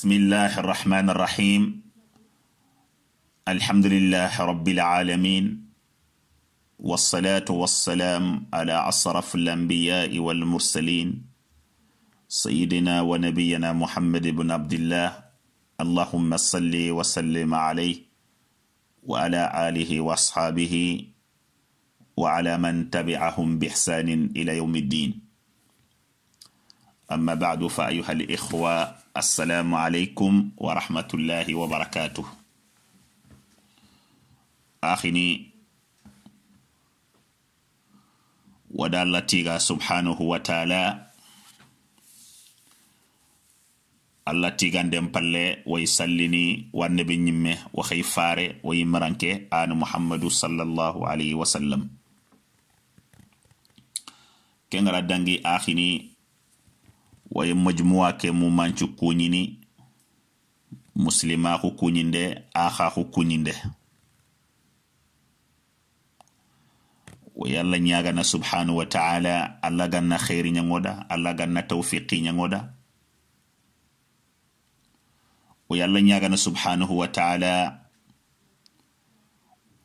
بسم الله الرحمن الرحيم الحمد لله رب العالمين والصلاة والسلام على أشرف الأنبياء والمرسلين سيدنا ونبينا محمد بن عبد الله اللهم صل وسلم عليه وعلى آله وأصحابه وعلى من تبعهم بإحسان إلى يوم الدين أما بعد فأيها الإخوة السلام عليكم ورحمة الله وبركاته أخني ودالتي سبحانه وتعالى allah tiganden palle wayi sallini wanne be ñimme waxey faare wayi maranke anu muhammadu sallallahu alayhi wa sallam ke ngara dangi axini waye majmuwa ke mumancu kuñini muslimaxu kuñinde axaxu kuñinde wo yalla ñagana subhanahu wa taala allah ganna xeeri ñangoda allah ganna tawfiqi ñangoda o yalla ñagana subhanahu wa taala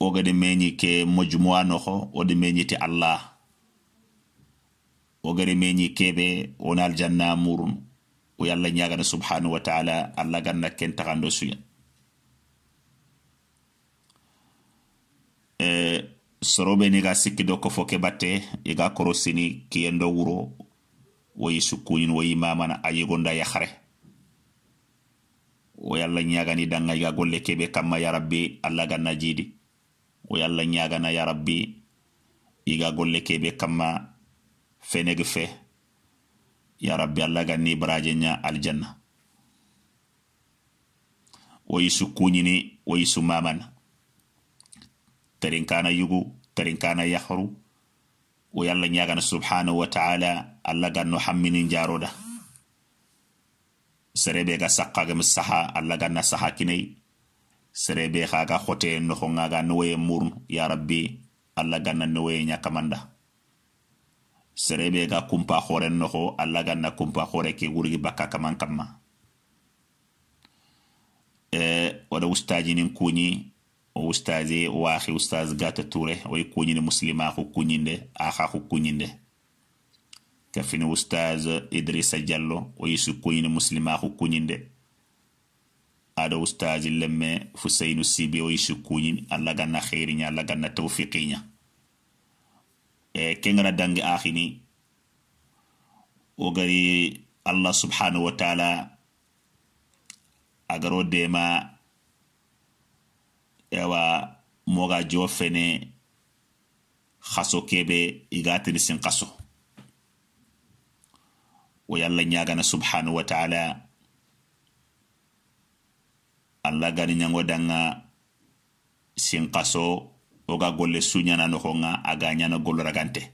o gade meñi ke majmuwa noxo ode ti allah o gari meñi keɓe wona aljanna murun o yo allah ñagana subhanahu wa taala allah ganna ken taxando suya e, soroɓe ni ga sikki do ko fo keɓatte i ga korosini kiyendo wuro woyi sukkuñin woyi mamana a yigonda yahre wo yalla ñagani danga iga golle keɓe kamma ya rabbi allah ganna jiidi wo yalla ñagana ya rabbi iga golle keɓe kamma feneg fe ya rabbi alla ganni baraje nya aljanna woyisu kuñini woyisu maman terinkana yugu terinkana yahru wo yalla ñagana subhanahu wa taala alla ganno hammini jaroda serebe ga sakkagem saha alla ganna saha kinay serebe xaga xote noxongaga nowoye murnu ya rabbi allah ganna nowoye ñakamanda serebe ga kumpa horen noho alla ganna kumpa hore ke gurgi bakka kaman kamma e eh, oda ustaji nin kuñi o ustaji o waaxi ustaz gata ture oy kuñinde muslima ku kuñinde axa ku kuñinde kafini ustaz idrissa diallo o yisu kuñinde muslima ku kuñinde ada ustaji lemme fuseynu sibi o yisu kuñin alla ganna xeeriña alla ganna tawfiqiña e kengana dangi akhini wo gari allah subhanahu wa taala agaro dema ewa moga jo fene khaso kebe igatini sin kaso wo yalla ñagana subhanahu wa taala allah gani ñango danga sin kaso o oga golle suñana noxonga ga ñana golloragante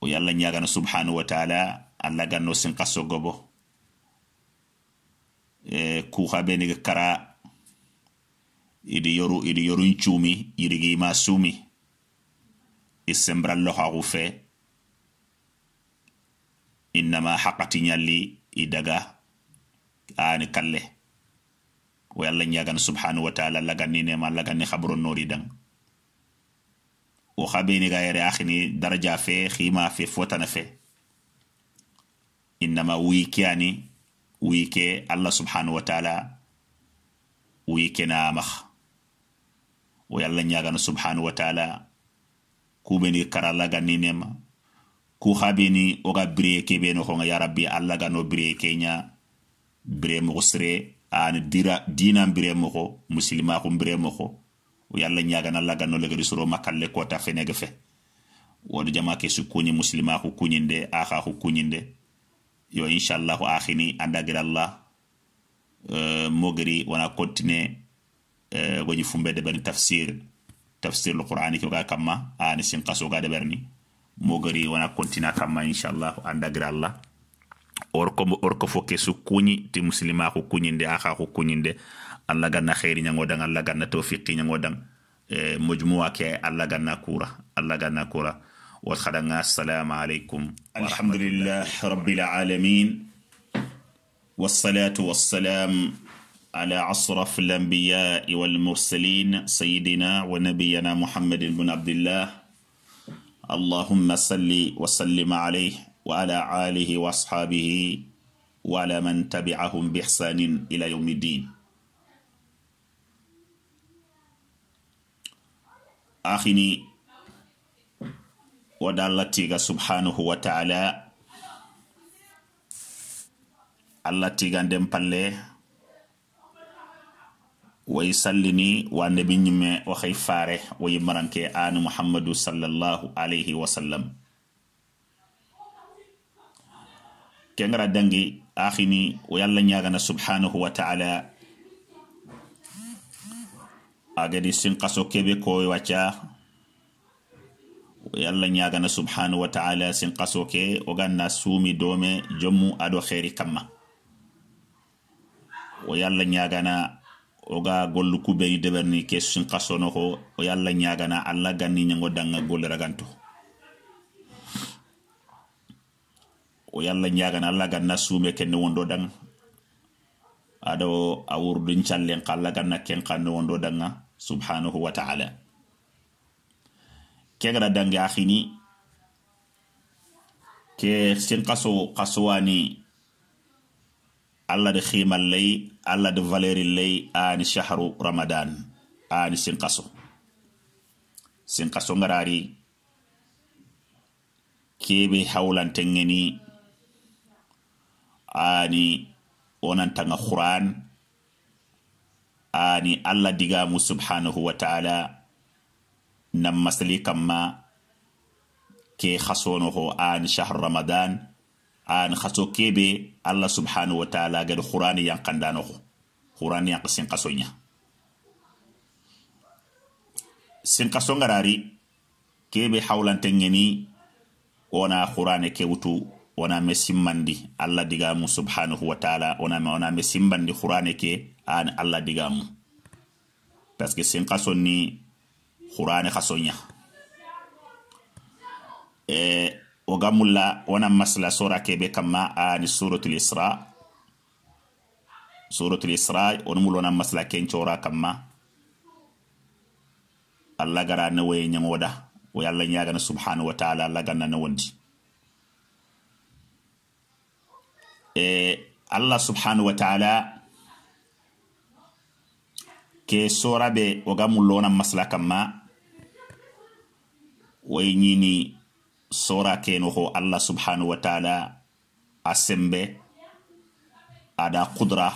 o yalla ñagana subhanahu wa taala alla ganno sinkasso gobo e kuxa benige kara idi yoru idi yorun cuumi yirigima suumi i sembrallo xaxu fe innama xaqati ñalli i daga aani kalle wo allah ñagana subhanahu wa taala laganni nema laganni habro nori dan wo habeni ga yere ahini daraja fe hima fe fotana fe innama wuyi kiyani wuyi ke allah subhanahu wa taala wuyi ke naamah wo allah ñagana subhanahu wa taala kubeni kara laganni nema ku habeni oga bire kebe no honga ya rabbi allah gano bire keña bire mogo sire ana dira dina mbire moko muslima ko mbire moko o yalla nyaaga na laga no lega legari makal le ko ta fe fenege fe wodo jama ke su kunyi muslima ko kunyinde akha ko kunyinde yo inshallah akhini andagira allah euh mogri wana continue euh goji fumbe de ben tafsir tafsir alquran ki ga kama ani sin qaso ga de berni mogri wana kontina kama inshallah andagira allah orko orko fo kesu kuñi ti muslima ko nde aha ko kuñinde allah ganna khayri nyango dang allah ganna tawfiqi nyango dang e mujmuwa ke allah ganna kura allah ganna kura wa khadanga assalamu alaikum alhamdulillah rabbil alamin والصلاة والسلام على أشرف الأنبياء والمرسلين سيدنا ونبينا محمد بن عبد الله اللهم صل وسلم عليه وعلى آله وأصحابه وعلى من تبعهم بإحسان إلى يوم الدين أخني ودالتك سبحانه وتعالى allah tiganden palle wayi sallini wa nabi ñimme waxay faare wayi maranke anu muhammadu sallallahu alayhi kengara dangi akhini o yalla ñagana subhanahu wa ta'ala agadi sinkaso kebe ko wacca yalla ñagana subhanahu wa ta'ala sin qaso ke o ganna suumi dome jommu ado xeeri kamma o yalla ñagana oga gollu kubeyi deɓerni ke sin qasono ko o yalla ñagana alla ganni ñango danga golle raganto o yalla ñagana alla ganna suume kenne wondo danga aɗo a wurdun callen ka alla ganna ken kanne wondo danga subhanahu wa taala kegara dange axini ke sin kaso kasowani alla de ximal lay alla de valeri lay ani shahru ramadan ani sin kaso sin kaso ngarari kebe hawlantengeni ani wonantanga qur'an ani allah digamu subhanahu wa taala nan masali kamma ke hasonoho ani shahr ramadan ani haso kebe allah subhanahu wa taala gadi qur'ani yankandanoho qur'ani yanka sinkasoya sinkasongarari kebe hawlantengeni wona qur'ane ke wutu woname simmandi allah digamu subhanahu wa taala woname woname simbandi qur'ane ke an allah digamu parce que sen kason ni qur'ane qasonya e o gamulla wona masla sura ke be kama an suratul isra suratul isra on mul wona masla kencora kama allah garane we woye o allah ñagana subhanahu wa taala allah ganna ne wondi e allah subhanahu wa taala ke sorabe woga mulona masla kamma woy ñini sora keno ho allah subhanahu wa taala a sembe ada kudra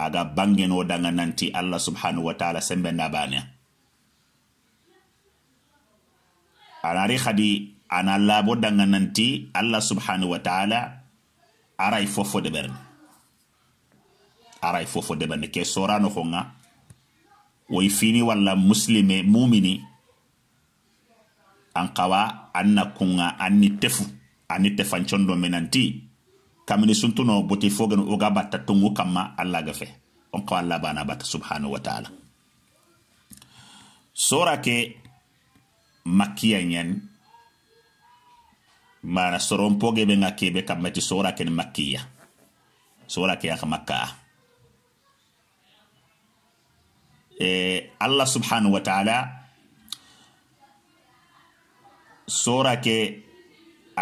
aga bangeno danga nanti allah subhanahu wa taala sembe nabane anari hadi ana labo danga nanti allah subhanahu wa taala aray fofo deɓerne aray fofo deɓerne ke sorano honga woy fini wala muslime mumini an kawa an na kunga an ni tefu an ni tefancondo menanti kamini suntuno boti fogenu oga batta tungu kamma allah ga fe on kawa allah bana bata subhanahu wa taala sora ke makkiya mana soronpoge be ŋa kebe kammati sora ken makkiya sora ke yaka makkaa e allah subhanahu wa taala sora ke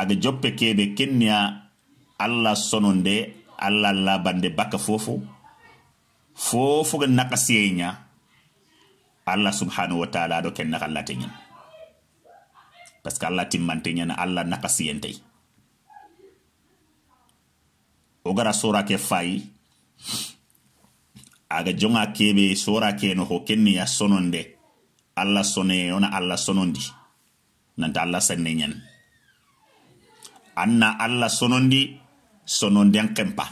aga joppe kebe kenniya allah sononde allah bande bakka fofo fofo ga nakasiyeña allah subhanahu wa taala do ken nakallate ñam par ce timmante ñana allah nakasiyentey o gara sora ke fayi aga jonga kebe sora keno ho kenni ya sononde allah sone ona allah sonondi nanta allah sanne ñan anna allah sonondi sononden kempa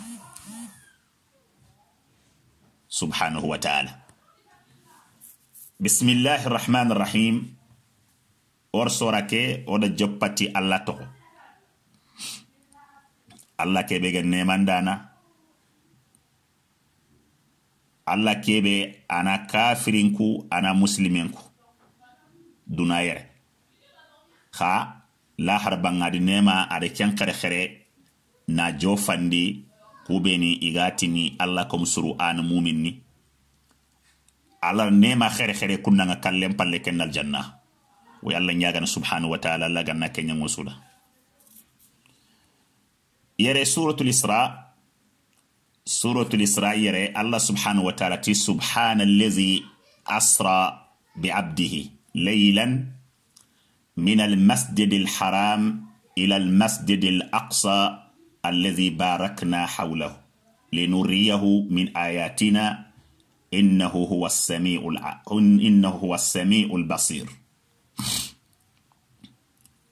subhanahu wa ta'ala bismillahi rahmani rahim or sorake oɗa joppati allah toho allah keɓe gen nemandana allah keɓe ana kafirinku ana musliminku duna yere ha lahar nema ada ken kere na jofandi kubeni igatini allah kom suru an mumin ni allah nema kere kere kunnanga kallen palle kennal janna wa yalla nyaga na subhanahu wa taala la ganna kenya musula yere suratul isra suratul isra yere allah subhanahu wa taala ti subhana allazi asra bi biabdihi ليلا من المسجد الحرام إلى المسجد الأقصى الذي باركنا حوله لنريه من آياتنا إنه هو السميع إنه هو السميع البصير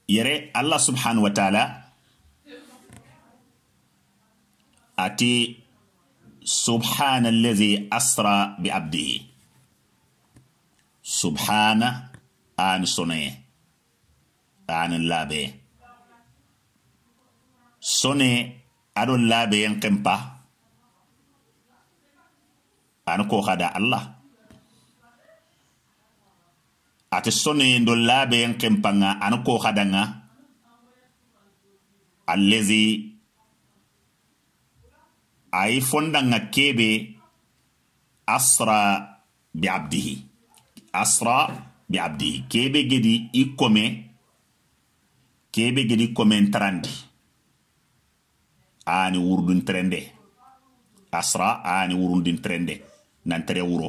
yere allah subhanahu wa taala ati subhana alladhi asra bi subhana an sonoye an labe sone aɗon labe kempa an ko allah ate sone ndol laabeyen kempanga an kooxadanga allezi ayi fondanga keɓe asra be abdihi asra be abdihi keɓe gedi i kome keɓe gedi komen tarandi aani wurdun trende asra aani wurdun trende nan tere wuro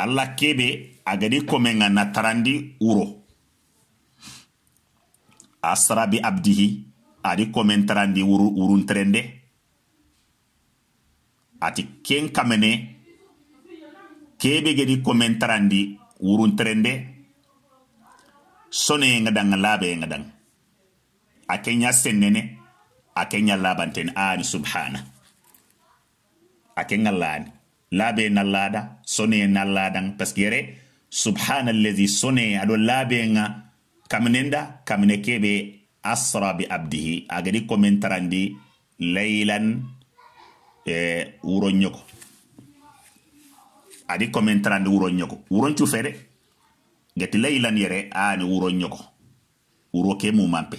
alla kebe agadi komenga na tarandi wuro asra bi abdihi adi komen tarandi uru wurunterende ati ken kamene kebe gedi komen tarandi wurunterende sone nga dang labe nga dang akenya senene akenya labantene ani subhana a lani laabe nallaɗa sone nallaɗan parceque yere subhana llahi sone aɗo laabenga kamnenda kamne keɓe asra be abdihi agadi komin tarandi laylan e wuroñogo adi komin tarandi wuroñogo wuroncu fere geti laylan yere aani wuroñogo wuroke mumampe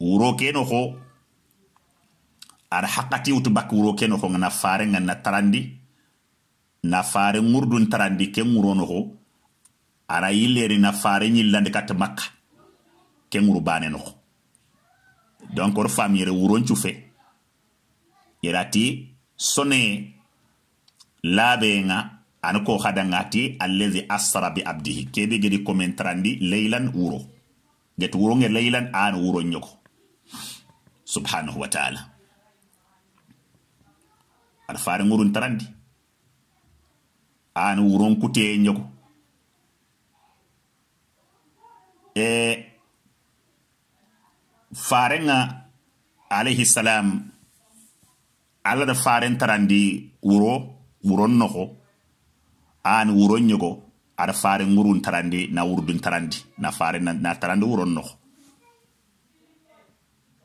wuroke no ko ada hakati utu bakuro ke no ngana fare ngana tarandi na fare ngurdun tarandi ke ngurono ho ara yileri na fare nyillande kat makka ke nguru bane no donc or fam yere wuron yerati sone labe nga an ko hadangati allazi asra bi abdihi kebe gedi komen tarandi leylan wuro get wuro leylan an wuro nyoko subhanahu wa ta'ala aɗa faari ŋurun tarandi an wuron kuteye ñogo e farenŋa alayhisalam alla da faren tarandi wuro wuron nogo an wuron ñogo aɗa faren ŋurun tarandi na wurdun tarandi na faren na, na tarandi wuron nogo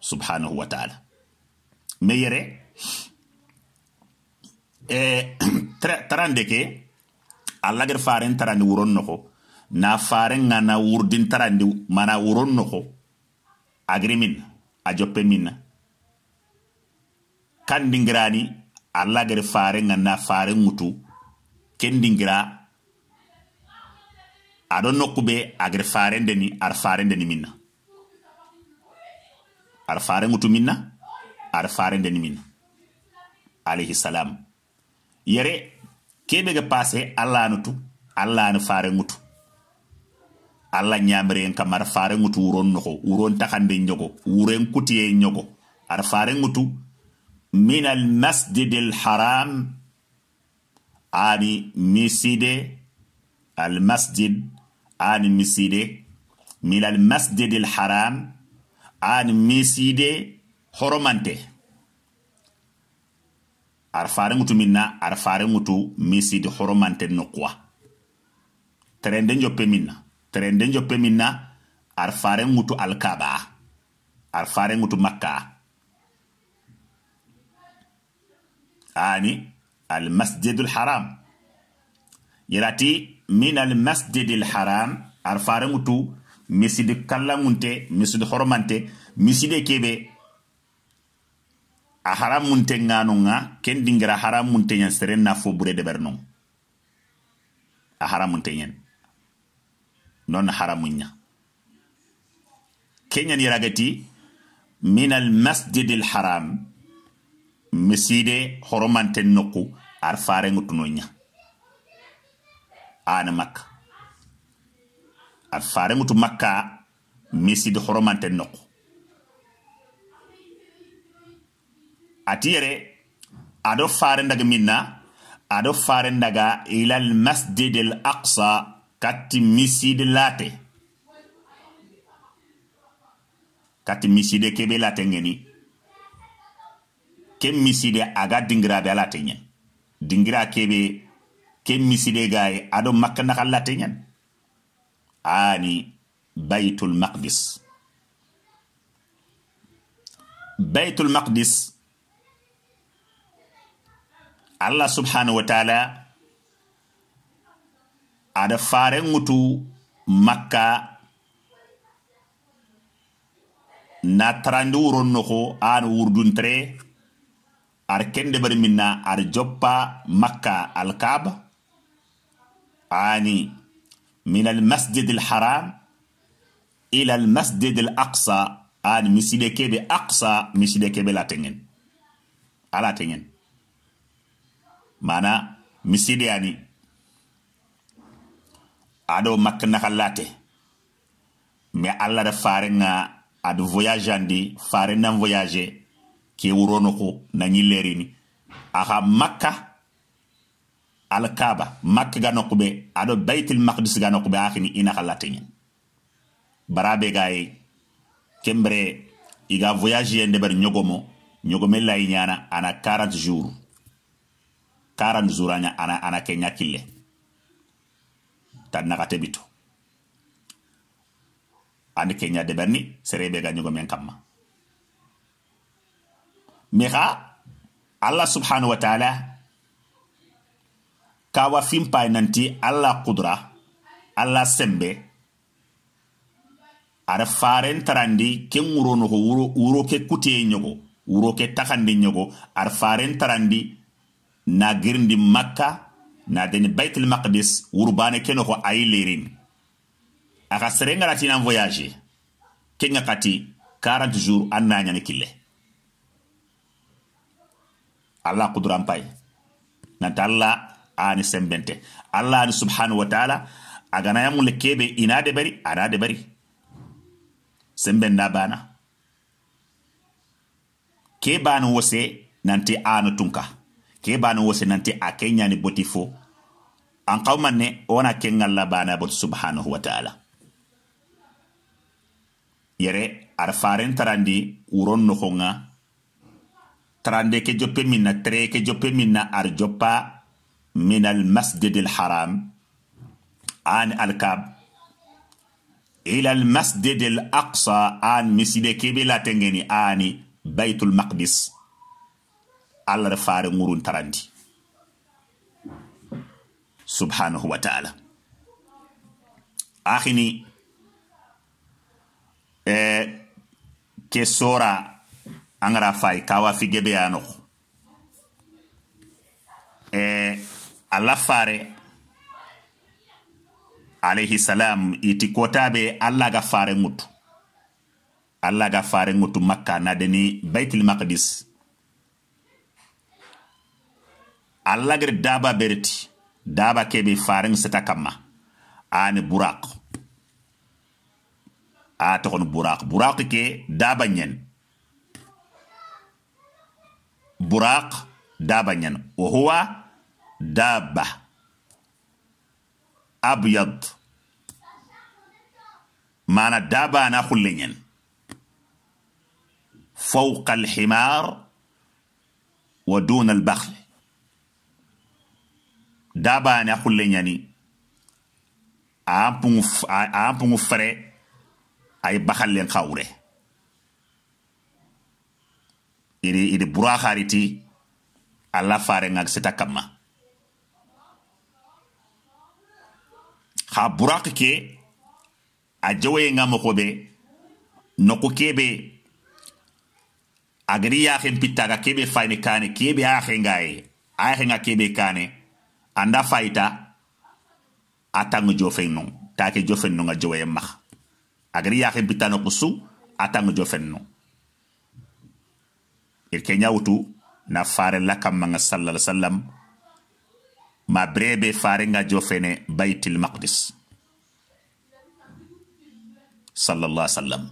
subhanahu wa taala me yere E, tarande ke allager faren tarandi wuronnoko na faren ga na wurdin tarandi mana wuronnoko agrimin a joppe minna kandingirani allager faren ga na faren ŋutu kendingira aɗo nokkube agre farendeni ar farendeni minna ar fare ŋutu minna ar farendeni minna alayhi salam yere keɓe ga passé allah no tu allah no fare ŋutu allah ñamire en kam ara fare ŋutu wuron noxo wuron taxande ñogo wuren kutiye ñogo ara fare ŋutu min almasjid alharam ani miside almasjid ani miside min almasjid alharam ani miside horomante ar farenŋutu min na ar farenŋutu min sidi horomanten no kuwa terenden joppe min na terenden joppe min na ar farenŋutu alkaba ar farenŋutu makka ani almasjidul haram yerati min almasjidil haram ar farenŋutu misidi kallanŋunte misidi horomante miside kebe a haramunte ganunga ken dingera haramunte ñan seren na fo bure deɓer non a haramunte ñen non haramuña keñan yaragati min al masjid al haram miside horomanten nokku ar farengutuno ña ana makka ar farengutu makka miside horomanten nokku ati yere fare ndaga daga minna ado fare ndaga ilal masjid al aqsa katti miside late kati miside kebe late ngeni ke miside aga dingra be late nyen dingira kebe ke miside gaye ado makka na late nyen ani baitul maqdis baitul maqdis allah subhanahu wa taala ada fare ŋutu makka na tarandi wuron noko an wurduntere ar kende bari minna ar joppa makka alkaba ani min almasjid alharam ila almasjid alaqsa an miside kebe aqsa miside kebe latengen alatengen mana misidiyani ado makka nakalate mais alla da farenga adu voyage andi fare nan voyage ke ko na ñillerini axa makka kaaba makka ga nokube ado baitul maqdis ga nokube axini ina ni barabe gay kembre iga voyager yende bar ñogomo ñogome lay ñana ana 40 jours karan zuranya ana ana kenya kille tan na katebito ande kenya de berni serebe ga nyugo men kamma miha allah subhanahu wa ta'ala kawa fimpay nanti allah kudra allah sembe ara faren tarandi ken wuro nogo wuro wuro ke kuteye ñogo wuro ke takandi ñogo ada faren tarandi nagirndi makka nadeni baitul makdis wurbane keno ko ayi lirin aka serengalatinan voyage kenga kati 40 jour annañani e kille alla kuduran pay nanta alla ani sembente alla ani subhanahu wa taala aganayamule keɓe ina de bari ana de bari semben na bana ke bana wose nanti ana tunka ke bana wo senanti a ke ɲani boti fo an kawman ne wona ke ŋalla bana boti subhanahu wa taala yere ar faren tarandi wuron noxon ŋa tarande ke joppe min na tere ke joppe min na ar joppa min almasjid alharam an alkab ila almasjid alaqsa an miside kebe latengeni ani baitul maqdis allah re faare ŋurun tarandi subhanahu wa taala akhini e ke sora angara fay kawa figebe yanoko e allah fare alayhi salam iti kotabe allah ga fare ŋuttu allah ga fare ŋuttu makka na deni baitul maqdis allagir daba berti daba kebe farin sita kamma ani burak a tokon burak burak ke daba nyen burak daba nyen wa huwa daba abyad mana daba na khulle nyen فوق الحمار ودون البخل dabani a le ɲani a yan pungu fere a ye baxallen xa wure idi idi bura xariti alla farenga seta kamma xa buraki ke a jawoyenga moxobe noko kebe agari yaxen pitaka kebe fayni kane kebe a yaxengaye a kane, kebe kane anda fayta atang jofen non take jofen non ajo yem max agri ya ke bitano kusu atang jofen non il kenya wutu na fare lakam manga sallallahu alaihi wasallam ma brebe fare nga jofene baytil maqdis sallallahu alaihi wasallam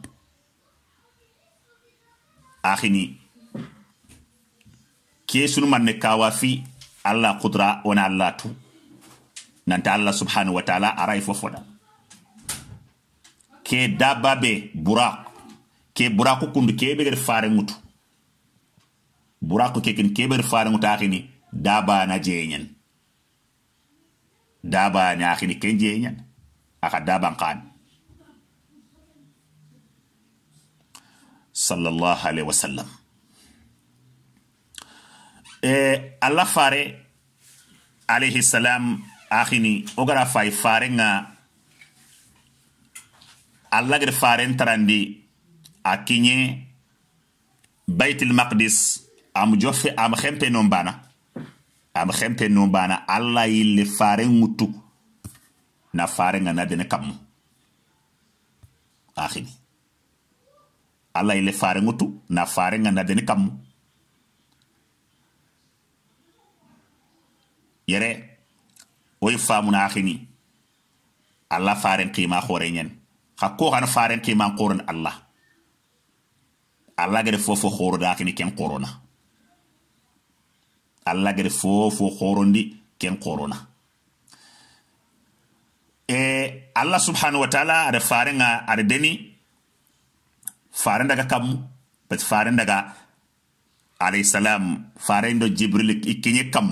akhini kesunu manne kawafi alla kudra wona alla tu nanta allah subhanahu wa taala aray fofoɗa ke dababe burak ke buraku kundu keɓe gede fare ŋutu buraku kekin keɓer fare ŋutu axini dabana jeeñen dabane axini ken jeeñen axa daban xaani sallallahu alaihi wasallam eh, allah fare alayhi salam axini wo gara fare nga allah gada faren tarandi a kiñe baitil maqdis am jofe am xempe non bana am xempe non bana allah yille fare ŋutu na nga na bene kammu axini allah yille fare ŋutu na nga na bene kammu yere wo famu na khini allah faren qima khore nyen kha ko gan faren qima qoron allah allah gere fofo khoro da ken corona allah gere fofo khorondi ken corona e allah subhanahu wa taala ada farenga ada deni faren daga kam bet faren daga alayhi salam faren do jibril ikinye kam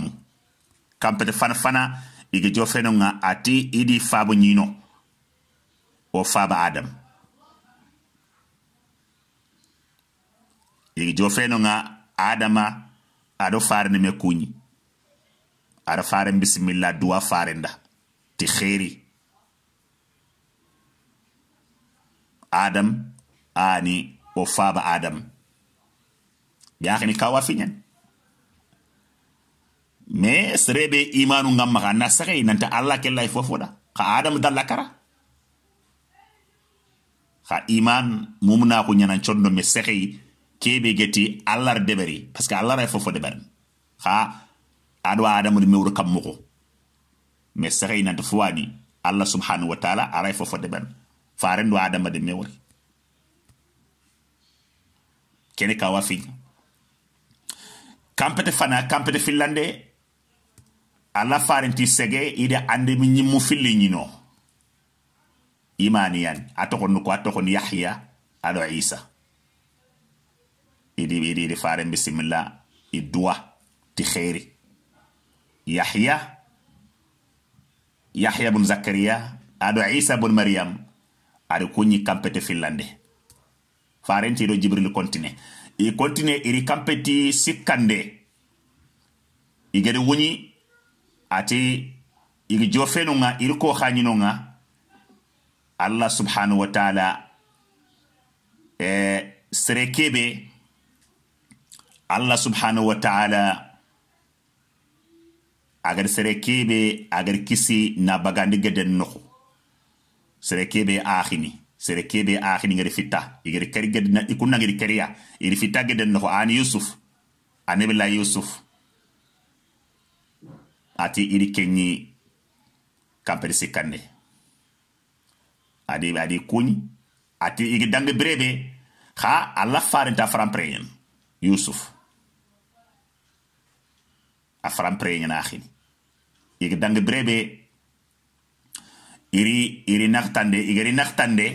kampete fana fana ige jo nga ati idi fabo nyino o faba adam ige jo feno nga adama aɗo farene me kuñi fare faren bisimilla fare nda ti heri adam ani o faba adam yakini kawa fiñen me serebe imanu ngam maga na sare nanta Allah ke lay fofoda ka adam dalla kara kha iman mumna ko nyana chondo me sare kebe geti alla deberi parce que alla ray fofo deber ka adwa adam de mewru kam moko me sare nanta fwani Allah subhanahu wa taala aray fofo deber faren do adam de mewri kene kawafi kampete fana kampete finlande alla farinti sege ida ande ñimmu filli ñino imaniyan a toxonnu ko a yahya ado isa idi idi idi faren bisimilla i duwa ti yahya yahya bun zakaria ado isa bun mariam aɗa kunyi kampete fillande farenti ɗo jibril kontine. i iri kampeti sikande. i wunyi ati igi jofenunga iri ko xañinonga allah subhanahu wa taala eh, sere allah subhanahu wa taala agar sere kebe agar kisi na bagandi geden noxu sere kebe axini sere kebe axini ngari fitta igari kari gedna ikunna ngari kariya iri fitta geden noxu ani yusuf anabillahi yusuf ati iri kenyi kamperi sikande adi adi kuñi ati igi dangi birebe ha alla farinta faranpreyen yusuf a faranpreyen axini igi dangi birebe iri iri naxtande igeri naxtande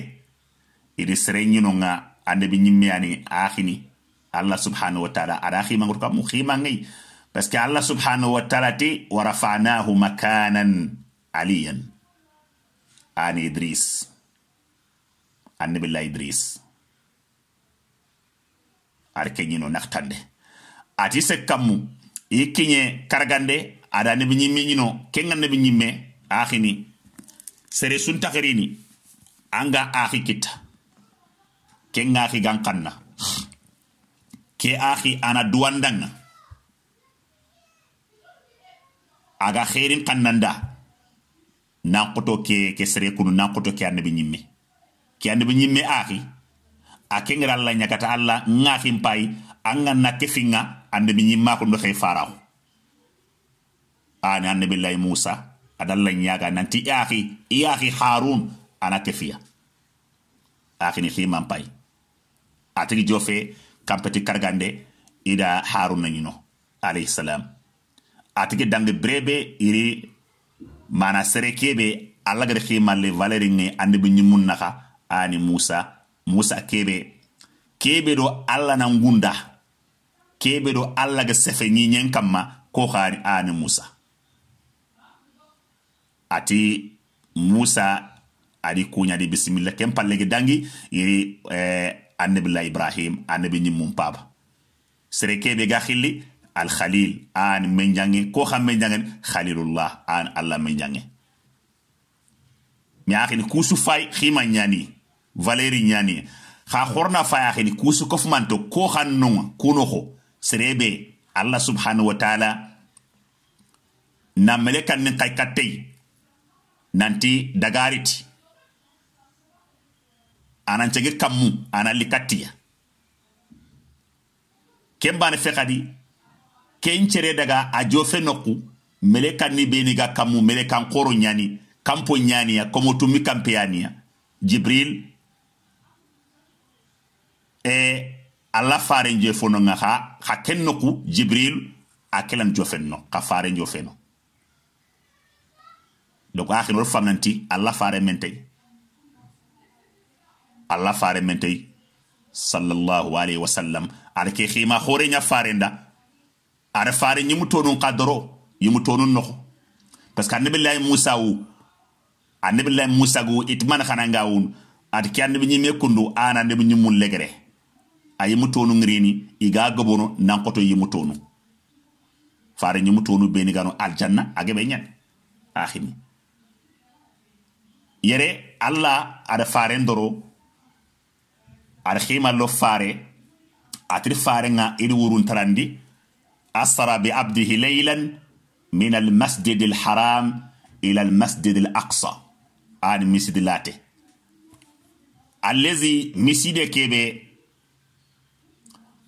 iri sere ñinonga ande bi ñimmeyani axini allah subhanahu wa taala ada ximangoto kam mu ximangayi paske allah subhanahu wa taala ti wa rafanahu makanan aliyan ani idris annabilla idris ari keñino naktande ati se kammu i kiñe kargande ada nebi ñimme ñino kenga nebi ñimme axini sere suntaxirini anga axi kitta kenga axi gan xanna ke axi ana duwandanga aga khairin kannanda na koto ke ke sere kunu nan koto ke annabi nyimme ke annabi nyimme akhi ake ngira alla nyakata alla ngahi mpai anga na finga annabi nyimma ko ndo khay farao ani annabi lay musa adalla nyaga nanti akhi akhi harun ana fiya akhi ni khima mpai atigi jofe kampeti kargande ida harun nanyino alayhi salam a tigi dangi brebe iri mana sere kebe alla gari ximalle valeri ŋe annabi ñimmun naxa ani musa musa kebe kebe do alla na ngunda kebe do alla ga sefe nyen kama ko khari ani musa ati musa ali kunya di bismillah kem ken ge dangi iri eh, annabi la ibrahim annabi ñimmun paba sere kebe ga khilli khalil an men ko xam men jangen khalilullah an allah men jange mi akhini kusu fay khima nyani valeri nyani kha khorna fay akhini kusu ko fmanto ko xan no ko serebe allah subhanahu wa ta'ala na meleka ni kay kattei nanti dagariti anan cege kamu ana likattiya kembane fekadi ken daga a jofe noku mele kan ni beni ga kamu mele kan koro nyani kampo nyani ya komo tumi kampe yani ya jibril e alla faren je fono nga ha ha ken noku jibril a kelan jofen no ka faren jofen e no donc akhin wol famnanti alla faren mentay alla faren mentay sallallahu alaihi wasallam ala khima khore nya farenda ada faare ñimu tonun kadoro yimu tonun noxo parce que annabillahi e musa wu annabillahi e musa gu e itman xananga wun ati ke annabi ñime kundu ana annabi ñimun legere a yimu tonu ngirini iga gobono nankoto yimu tonu faare ñimu tonu beni gano aljanna agebe ñan axini yere alla ada faren doro ada ximallo fare atiri fare nga iri wuruntarandi أسرى بعبده ليلا من المسجد الحرام إلى المسجد الأقصى عن مسجد لاته الذي مسجد كبه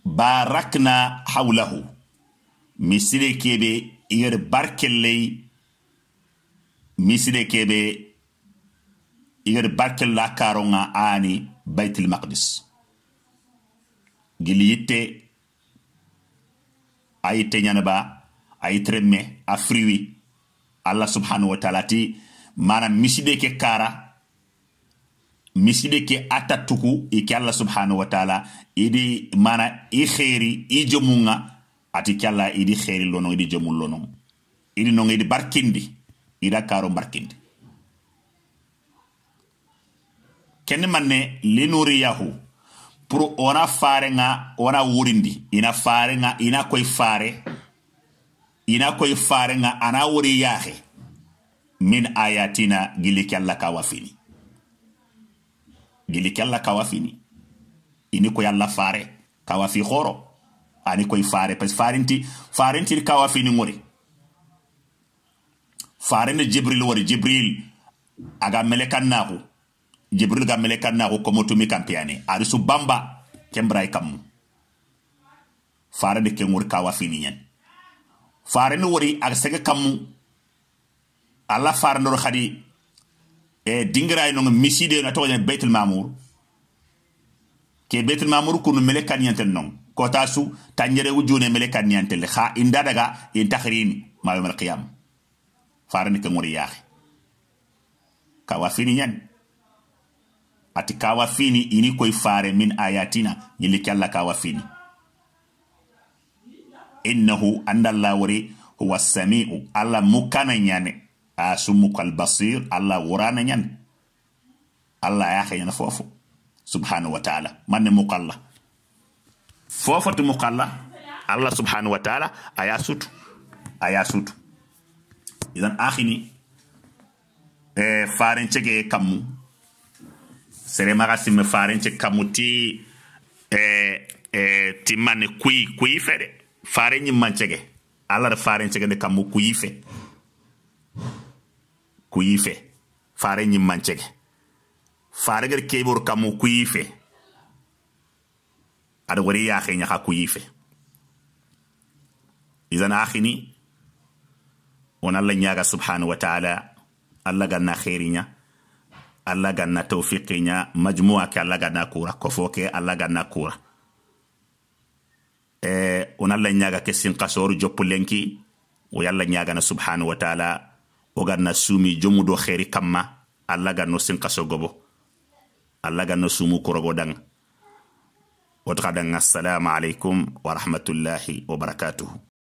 barakna hawlahu misire kebe yer barkelley misire kebe yer barkella karonga ani baitul maqdis gili yitte ayite ñanaba ayitere me a friwi allah subhanahu wa taala ti mana miside ke kara miside ke atatuku ke allah subhanahu wa taala idi mana i xeeri i jomunga ati ke allah idi xeeri lonon idi jomun lonon idi non idi barkindi ida karo barkindi kenne ne lenoriyahu pour ona fare nga ona wurindi ina fare nga ina koi fare ina koi fare nga ana wuri yahe min ayatina gili Allah ka wafini gili kyalla ka wafini ini koy Allah fare ka wafi khoro ani koi fare parce farinti farinti ka wafini ngori farende jibril wori jibril aga melekan naku jibril ga mele kan naxu komotumi kampeyane arisu bamba kembray kammu farani ken wori kawa finiñen farani wori aga sege kammu alla faranoro xadi e eh, dingiray nonga miside na togoñen beytul mamour ke beytul mamour kunu mele kan ñanten nong kota su tanjerewu june mele kan ñanten le xa inda daga in taxirini mawemal qiyam farani ken wori yaaxi kawa finiñen ati kawa fini ini koy fare min ayatina yilli kyalla kawa fini innahu andalla wari huwa samiu alla mukana nyane kal basir alla wurana nyane alla ya nyana fofo subhanahu wa ta'ala manne mukalla fofo tu mukalla alla subhanahu wa ta'ala ayasutu ayasutu idan akhini e faren cege seremaxa simme farence kamuti eh, eh, timane kui kuyi de fare ñimmancege alla ta farencegede kammu kuyi fe kuyi fe fare ñimmancege faregede keɓor kammu kuyi fe aɗa wari yaxe ñaxa kuyi fe idan axini won la nyaga subhanahu wa taala alla ganna khairinya ala ganna tawfiqi ɲa majmua ke alla ganna kura kofo ke alla ganna kura e eh, ona la ɲaga ke sinkasoru joppulenki o yalla ɲagana subhanahu wa taala o ganna sumi jomu do xeri kamma alla ganno sinkaso gobo alla ganno sumu korogo danga wotaxa danga assalamu alaikum warahmatullahi wabarakatuhu